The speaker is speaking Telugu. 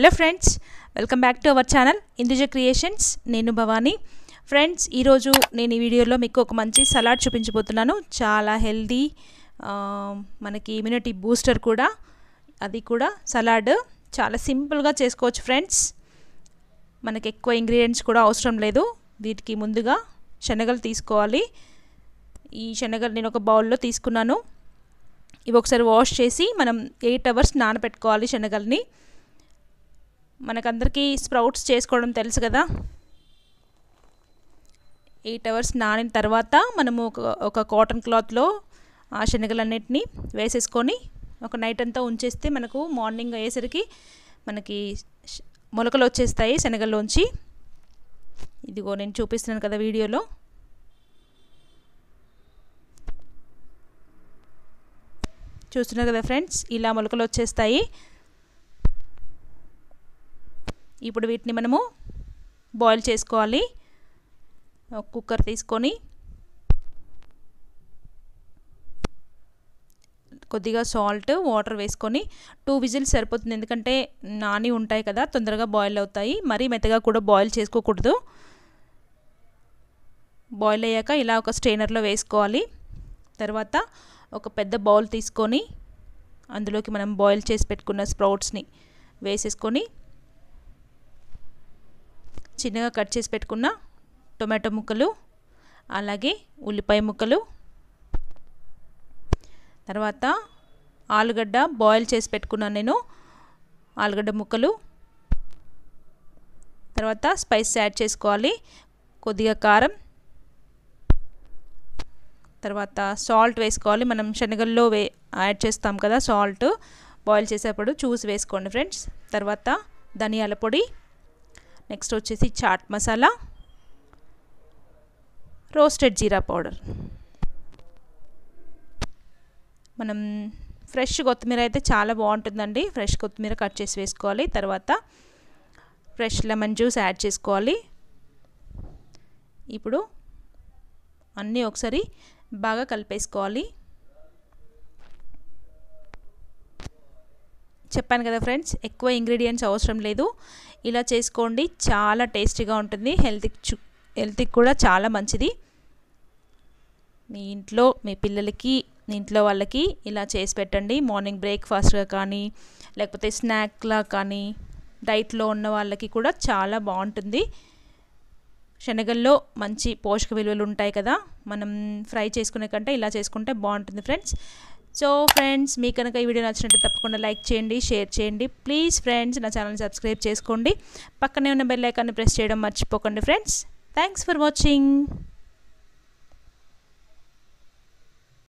hello friends welcome back to our channel Induja creations నేను భవానీ ఫ్రెండ్స్ ఈరోజు నేను ఈ వీడియోలో మీకు ఒక మంచి సలాడ్ చూపించబోతున్నాను చాలా హెల్దీ మనకి ఇమ్యూనిటీ బూస్టర్ కూడా అది కూడా సలాడ్ చాలా సింపుల్గా చేసుకోవచ్చు ఫ్రెండ్స్ మనకి ఎక్కువ ఇంగ్రీడియంట్స్ కూడా అవసరం లేదు వీటికి ముందుగా శనగలు తీసుకోవాలి ఈ శనగలు నేను ఒక బౌల్లో తీసుకున్నాను ఇవి ఒకసారి వాష్ చేసి మనం ఎయిట్ అవర్స్ నానబెట్టుకోవాలి శనగల్ని మనకందరికీ స్ప్రౌట్స్ చేసుకోవడం తెలుసు కదా ఎయిట్ అవర్స్ నానిన తర్వాత మనము ఒక కాటన్ క్లాత్లో ఆ శనగలన్నిటిని వేసేసుకొని ఒక నైట్ అంతా ఉంచేస్తే మనకు మార్నింగ్ అయ్యేసరికి మనకి మొలకలు వచ్చేస్తాయి శనగల్లోంచి ఇదిగో నేను చూపిస్తున్నాను కదా వీడియోలో చూస్తున్నారు కదా ఫ్రెండ్స్ ఇలా మొలకలు వచ్చేస్తాయి ఇప్పుడు వీటిని మనము బాయిల్ చేసుకోవాలి కుక్కర్ తీసుకొని కొద్దిగా సాల్ట్ వాటర్ వేసుకొని టూ విజిల్స్ సరిపోతుంది ఎందుకంటే నాని ఉంటాయి కదా తొందరగా బాయిల్ అవుతాయి మరీ మెత్తగా కూడా బాయిల్ చేసుకోకూడదు బాయిల్ అయ్యాక ఇలా ఒక స్ట్రైనర్లో వేసుకోవాలి తర్వాత ఒక పెద్ద బౌల్ తీసుకొని అందులోకి మనం బాయిల్ చేసి పెట్టుకున్న స్ప్రౌట్స్ని వేసేసుకొని చిన్నగా కట్ చేసి పెట్టుకున్న టొమాటో ముక్కలు అలాగే ఉల్లిపాయ ముక్కలు తర్వాత ఆలుగడ్డ బాయిల్ చేసి పెట్టుకున్నాను నేను ఆలుగడ్డ ముక్కలు తర్వాత స్పైస్ యాడ్ చేసుకోవాలి కొద్దిగా కారం తర్వాత సాల్ట్ వేసుకోవాలి మనం శనగల్లో వే యాడ్ చేస్తాం కదా సాల్ట్ బాయిల్ చేసేప్పుడు చూసి వేసుకోండి ఫ్రెండ్స్ తర్వాత ధనియాల పొడి నెక్స్ట్ వచ్చేసి చాట్ మసాలా రోస్టెడ్ జీరా పౌడర్ మనం ఫ్రెష్ కొత్తిమీర అయితే చాలా బాగుంటుందండి ఫ్రెష్ కొత్తిమీర కట్ చేసి వేసుకోవాలి తర్వాత ఫ్రెష్ లెమన్ జ్యూస్ యాడ్ చేసుకోవాలి ఇప్పుడు అన్నీ ఒకసారి బాగా కలిపేసుకోవాలి చెప్పాను కదా ఫ్రెండ్స్ ఎక్కువ ఇంగ్రీడియంట్స్ అవసరం లేదు ఇలా చేసుకోండి చాలా టేస్టీగా ఉంటుంది హెల్త్కి హెల్త్కి కూడా చాలా మంచిది మీ ఇంట్లో మీ పిల్లలకి మీ ఇంట్లో వాళ్ళకి ఇలా చేసి పెట్టండి మార్నింగ్ బ్రేక్ఫాస్ట్గా కానీ లేకపోతే స్నాక్లా కానీ డైట్లో ఉన్న వాళ్ళకి కూడా చాలా బాగుంటుంది శనగల్లో మంచి పోషక విలువలు ఉంటాయి కదా మనం ఫ్రై చేసుకునే కంటే ఇలా చేసుకుంటే బాగుంటుంది ఫ్రెండ్స్ సో ఫ్రెండ్స్ మీ కనుక ఈ వీడియో నచ్చినట్టు తప్పకుండా లైక్ చేయండి షేర్ చేయండి ప్లీజ్ ఫ్రెండ్స్ నా ఛానల్ని సబ్స్క్రైబ్ చేసుకోండి పక్కనే ఉన్న బెల్లైకాన్ని ప్రెస్ చేయడం మర్చిపోకండి ఫ్రెండ్స్ థ్యాంక్స్ ఫర్ వాచింగ్